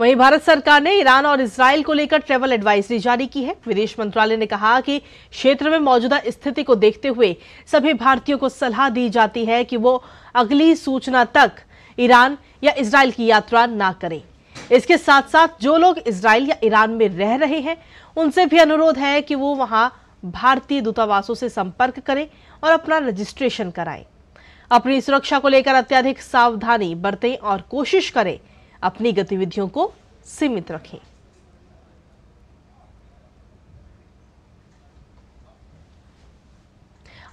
वहीं भारत सरकार ने ईरान और इसराइल को लेकर ट्रेवल एडवाइजरी जारी की है विदेश मंत्रालय ने कहा कि क्षेत्र में मौजूदा स्थिति को देखते हुए सभी भारतीयों को सलाह दी जाती है कि वो अगली सूचना तक ईरान या इसराइल की यात्रा ना करें इसके साथ साथ जो लोग इसराइल या ईरान में रह रहे हैं उनसे भी अनुरोध है कि वो वहां भारतीय दूतावासों से संपर्क करें और अपना रजिस्ट्रेशन कराएं अपनी सुरक्षा को लेकर अत्यधिक सावधानी बरतें और कोशिश करें अपनी गतिविधियों को सीमित रखें